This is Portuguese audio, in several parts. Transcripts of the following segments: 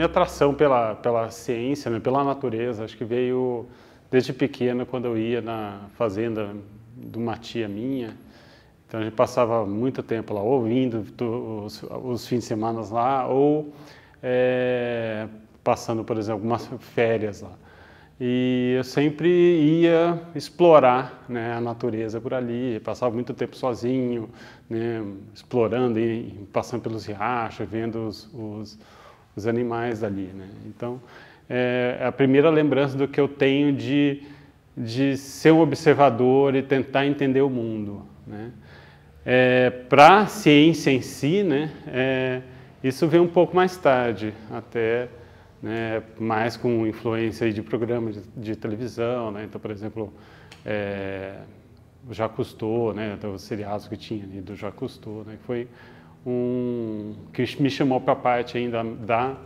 minha atração pela, pela ciência, né, pela natureza, acho que veio desde pequeno, quando eu ia na fazenda de uma tia minha. Então a gente passava muito tempo lá, ouvindo os, os fins de semana lá, ou é, passando, por exemplo, algumas férias lá. E eu sempre ia explorar né, a natureza por ali, passava muito tempo sozinho, né, explorando e passando pelos riachos, vendo os, os os animais ali, né? Então, é, é a primeira lembrança do que eu tenho de, de ser um observador e tentar entender o mundo, né? É, Para a ciência em si, né? É, isso veio um pouco mais tarde, até né, mais com influência de programas de, de televisão, né? Então, por exemplo, é, já custou, né? Então, os seriados que tinha ali do já custou, né? Que foi um que me chamou para a parte ainda da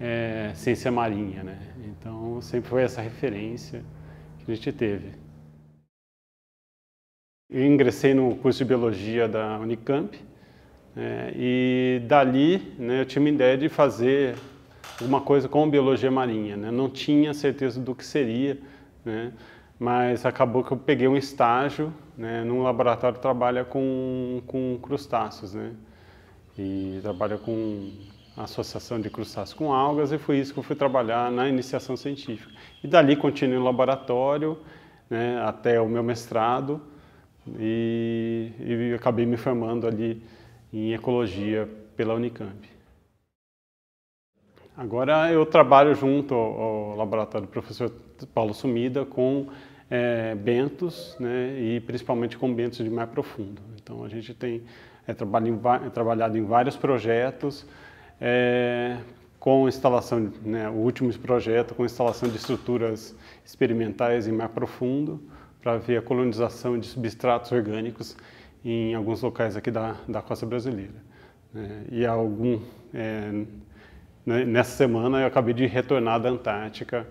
é, ciência marinha, né? Então sempre foi essa referência que a gente teve. Eu ingressei no curso de biologia da Unicamp é, e dali né, eu tinha uma ideia de fazer alguma coisa com biologia marinha, né? Não tinha certeza do que seria, né? mas acabou que eu peguei um estágio né, num laboratório que trabalha com, com crustáceos. Né? e trabalha com associação de crustáceos com algas e foi isso que eu fui trabalhar na iniciação científica. E dali continuei no laboratório né, até o meu mestrado e, e acabei me formando ali em ecologia pela Unicamp. Agora eu trabalho junto ao, ao laboratório do professor Paulo Sumida com é, bentos, né, e principalmente com bentos de mar profundo. Então a gente tem é, é, trabalhado em vários projetos é, com instalação, né, o último projeto com instalação de estruturas experimentais em mar profundo para ver a colonização de substratos orgânicos em alguns locais aqui da, da costa brasileira. Né. É, e né, algum nessa semana eu acabei de retornar da Antártica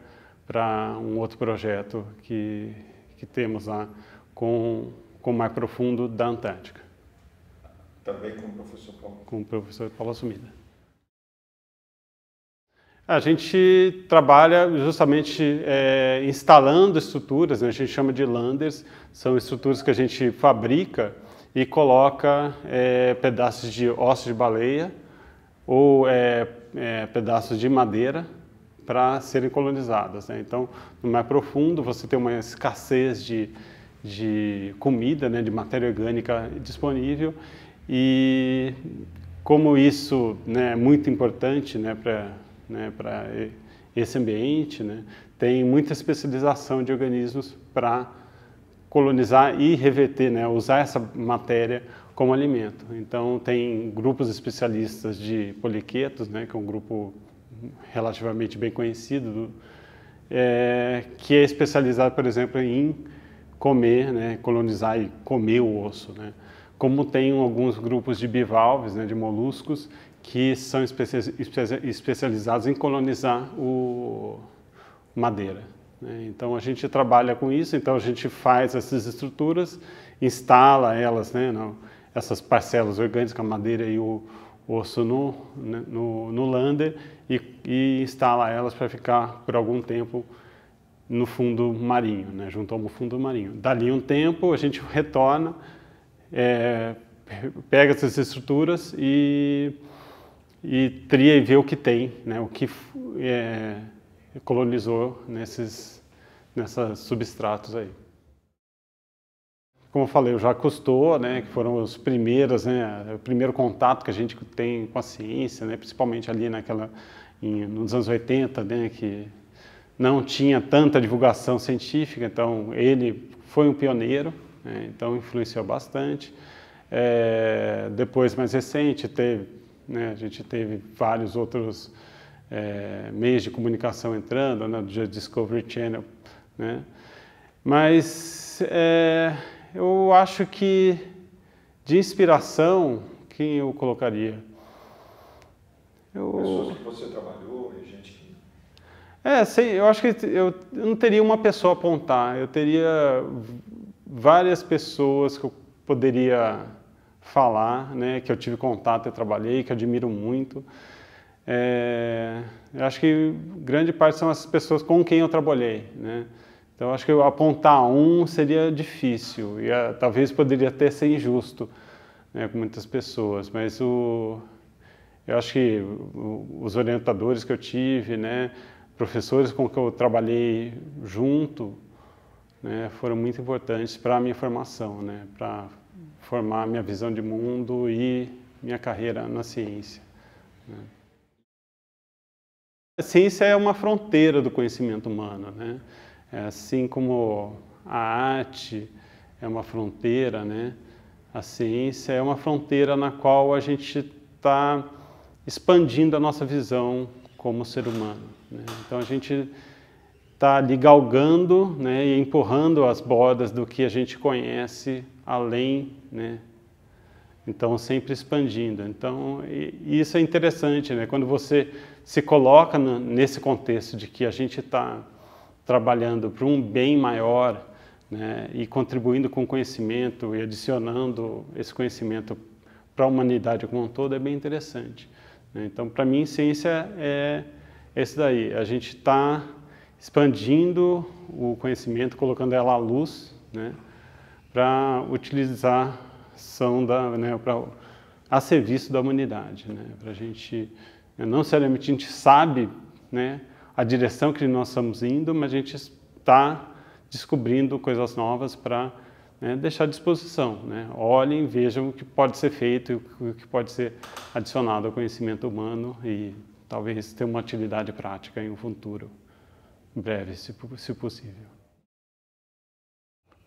para um outro projeto que, que temos lá com, com o mar profundo da Antártica. Também com o professor Paulo. Com o professor Paulo Assumida. A gente trabalha justamente é, instalando estruturas, né? a gente chama de landers, são estruturas que a gente fabrica e coloca é, pedaços de ossos de baleia ou é, é pedaços de madeira para serem colonizadas. Né? Então, no mar profundo, você tem uma escassez de, de comida, né? de matéria orgânica disponível e como isso né, é muito importante né, para né, esse ambiente, né, tem muita especialização de organismos para colonizar e reverter, né, usar essa matéria como alimento. Então, tem grupos especialistas de poliquetos, né, que é um grupo relativamente bem conhecido, do, é, que é especializado, por exemplo, em comer, né, colonizar e comer o osso. Né como tem alguns grupos de bivalves, né, de moluscos, que são especializados em colonizar o madeira. Né? Então a gente trabalha com isso, então a gente faz essas estruturas, instala elas, né, no, essas parcelas orgânicas, a madeira e o osso no, né, no, no lander e, e instala elas para ficar por algum tempo no fundo marinho, né, junto ao fundo marinho. Dali um tempo a gente retorna é, pega essas estruturas e, e tria e vê o que tem, né, o que é, colonizou nesses nessas substratos aí. Como eu falei, o Jacques Cousteau, né, que foram os primeiros, né, o primeiro contato que a gente tem com a ciência, né, principalmente ali naquela em, nos anos 80, né, que não tinha tanta divulgação científica, então ele foi um pioneiro. Né? Então, influenciou bastante. É, depois, mais recente, teve, né, a gente teve vários outros é, meios de comunicação entrando, né, do Discovery Channel. Né? Mas é, eu acho que de inspiração, quem eu colocaria? Eu... Pessoas que você trabalhou e gente que... É, sei, eu acho que eu, eu não teria uma pessoa a apontar, eu teria várias pessoas que eu poderia falar, né, que eu tive contato e trabalhei, que eu admiro muito. É, eu acho que grande parte são as pessoas com quem eu trabalhei, né? Então acho que eu apontar um seria difícil e a, ah, talvez poderia até ser injusto né, com muitas pessoas, mas o eu acho que os orientadores que eu tive, né, professores com que eu trabalhei junto, né, foram muito importantes para a minha formação, né, para formar minha visão de mundo e minha carreira na ciência. Né. A ciência é uma fronteira do conhecimento humano, né? É assim como a arte é uma fronteira, né? A ciência é uma fronteira na qual a gente está expandindo a nossa visão como ser humano. Né? Então a gente está ali galgando né, e empurrando as bordas do que a gente conhece além, né? Então, sempre expandindo. Então, isso é interessante, né? Quando você se coloca no, nesse contexto de que a gente está trabalhando para um bem maior né? e contribuindo com conhecimento e adicionando esse conhecimento para a humanidade como um todo, é bem interessante. Né? Então, para mim, ciência é, é esse daí. A gente está expandindo o conhecimento, colocando ela à luz, né, para utilização da, né, pra, a serviço da humanidade, né, para a gente né, não necessariamente a gente sabe, né, a direção que nós estamos indo, mas a gente está descobrindo coisas novas para né, deixar à disposição. Né? Olhem, vejam o que pode ser feito e o que pode ser adicionado ao conhecimento humano e talvez ter uma utilidade prática em um futuro breve, se, se possível.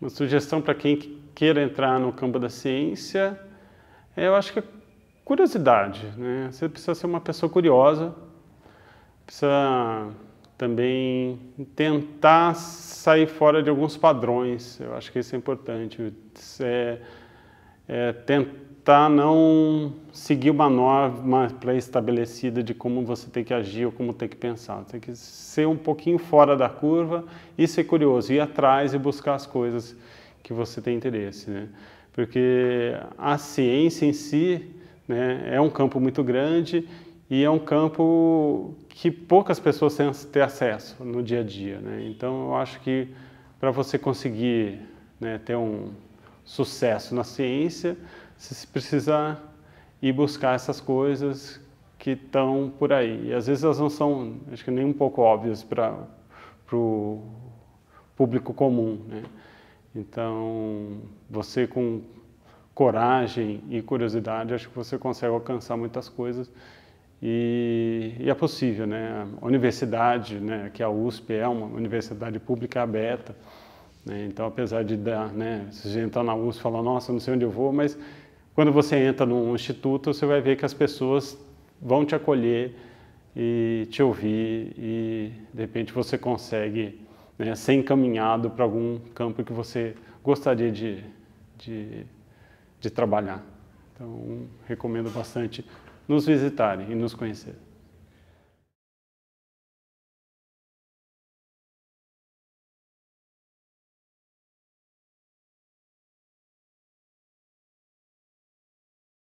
Uma sugestão para quem queira entrar no campo da ciência, é, eu acho que é curiosidade. Né? Você precisa ser uma pessoa curiosa, precisa também tentar sair fora de alguns padrões. Eu acho que isso é importante. É, é, tentar tentar não seguir uma norma pré-estabelecida de como você tem que agir ou como tem que pensar. Tem que ser um pouquinho fora da curva e ser curioso, ir atrás e buscar as coisas que você tem interesse, né? Porque a ciência em si né, é um campo muito grande e é um campo que poucas pessoas têm, têm acesso no dia a dia, né? Então eu acho que para você conseguir né, ter um sucesso na ciência, se precisar ir buscar essas coisas que estão por aí. E às vezes elas não são, acho que nem um pouco óbvias para o público comum. Né? Então, você com coragem e curiosidade, acho que você consegue alcançar muitas coisas. E, e, é possível, né? A universidade, né, que é a USP é uma universidade pública aberta, né? então apesar de dar, né, se a gente entrar na USP e falar, nossa, não sei onde eu vou, mas quando você entra num instituto, você vai ver que as pessoas vão te acolher e te ouvir e de repente você consegue né, ser encaminhado para algum campo que você gostaria de, de, de trabalhar. Então, recomendo bastante nos visitarem e nos conhecer.